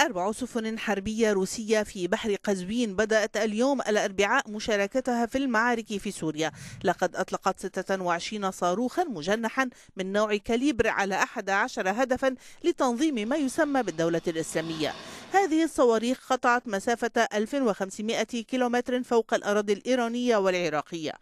أربع سفن حربية روسية في بحر قزوين بدأت اليوم الأربعاء مشاركتها في المعارك في سوريا لقد أطلقت 26 صاروخا مجنحا من نوع كاليبر على 11 هدفا لتنظيم ما يسمى بالدولة الإسلامية هذه الصواريخ قطعت مسافة 1500 كيلومتر فوق الأراضي الإيرانية والعراقية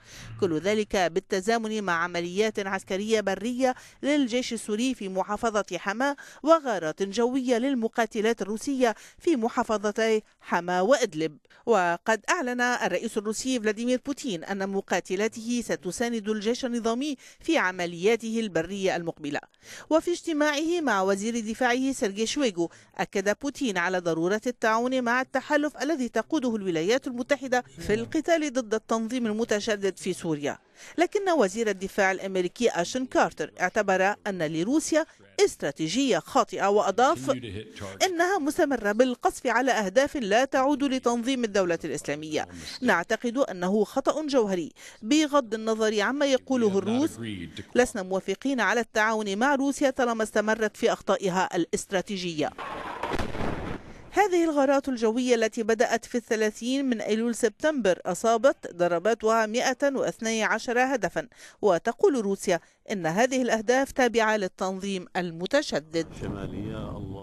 كل ذلك بالتزامن مع عمليات عسكرية برية للجيش السوري في محافظة حماة وغارات جوية للمقاتلات الروسية الروسية في محافظتي حما وإدلب وقد أعلن الرئيس الروسي فلاديمير بوتين أن مقاتلاته ستساند الجيش النظامي في عملياته البرية المقبلة وفي اجتماعه مع وزير دفاعه سيرجي شويغو أكد بوتين على ضرورة التعاون مع التحالف الذي تقوده الولايات المتحدة في القتال ضد التنظيم المتشدد في سوريا لكن وزير الدفاع الأمريكي أشن كارتر اعتبر أن لروسيا استراتيجية خاطئة وأضاف إنها مستمرة بالقصف على أهداف لا تعود لتنظيم الدولة الإسلامية نعتقد أنه خطأ جوهري بغض النظر عما يقوله الروس لسنا موافقين على التعاون مع روسيا طالما استمرت في أخطائها الاستراتيجية هذه الغارات الجوية التي بدأت في الثلاثين من أيلول سبتمبر أصابت ضرباتها 112 هدفا وتقول روسيا إن هذه الأهداف تابعة للتنظيم المتشدد شمالية الله